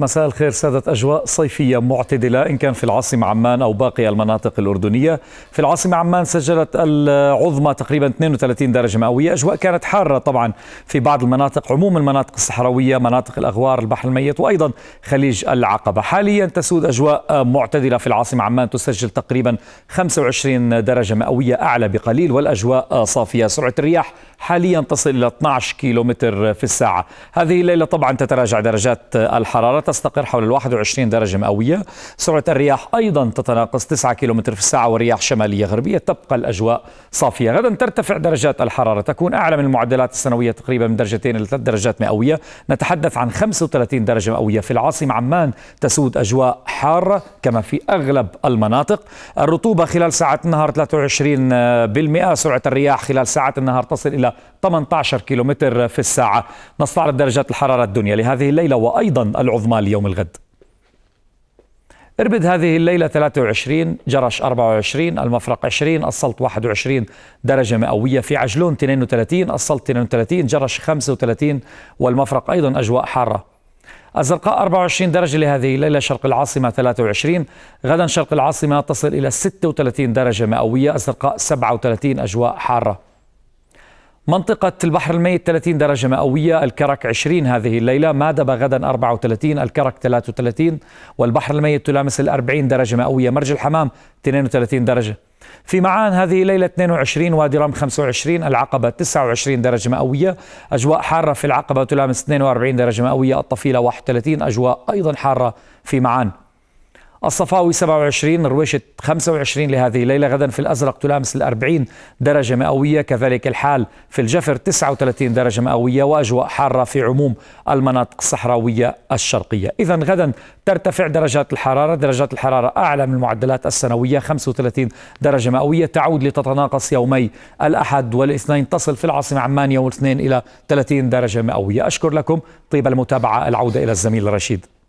مساء الخير سادت أجواء صيفية معتدلة إن كان في العاصمة عمان أو باقي المناطق الأردنية في العاصمة عمان سجلت العظمى تقريبا 32 درجة مئوية أجواء كانت حارة طبعا في بعض المناطق عموم المناطق الصحراوية مناطق الأغوار البحر الميت وأيضا خليج العقبة حاليا تسود أجواء معتدلة في العاصمة عمان تسجل تقريبا 25 درجة مئوية أعلى بقليل والأجواء صافية سرعة الرياح حاليا تصل إلى 12 كيلومتر في الساعة هذه الليلة طبعا تتراجع درجات الحرارة تستقر حول ال 21 درجة مئوية سرعة الرياح أيضا تتناقص 9 كم في الساعة والرياح شمالية غربية تبقى الأجواء صافية غدا ترتفع درجات الحرارة تكون أعلى من المعدلات السنوية تقريبا من درجتين إلى ثلاث درجات مئوية نتحدث عن 35 درجة مئوية في العاصمة عمان تسود أجواء حارة كما في أغلب المناطق الرطوبة خلال ساعات النهار 23% سرعة الرياح خلال ساعات النهار تصل إلى 18 كيلومتر في الساعة نستعرض درجات الحرارة الدنيا لهذه الليلة وأيضا العظمى ليوم الغد اربد هذه الليلة 23 جرش 24 المفرق 20 السلط 21 درجة مئوية في عجلون 32 السلط 32 جرش 35 والمفرق أيضا أجواء حارة الزرقاء 24 درجة لهذه الليلة شرق العاصمة 23 غدا شرق العاصمة تصل إلى 36 درجة مئوية الزرقاء 37 أجواء حارة منطقة البحر الميت 30 درجة مئوية الكرك 20 هذه الليلة مادبة غدا 34 الكرك 33 والبحر الميت تلامس ال 40 درجة مئوية مرج الحمام 32 درجة في معان هذه الليلة 22 وادي رم 25 العقبة 29 درجة مئوية أجواء حارة في العقبة تلامس 42 درجة مئوية الطفيلة 31 أجواء أيضا حارة في معان الصفاوي 27 رويشة 25 لهذه الليلة غدا في الأزرق تلامس الأربعين درجة مئوية كذلك الحال في الجفر 39 درجة مئوية وأجواء حارة في عموم المناطق الصحراوية الشرقية إذا غدا ترتفع درجات الحرارة درجات الحرارة أعلى من المعدلات السنوية 35 درجة مئوية تعود لتتناقص يومي الأحد والاثنين تصل في العاصمة عمان يوم الاثنين إلى 30 درجة مئوية أشكر لكم طيب المتابعة العودة إلى الزميل رشيد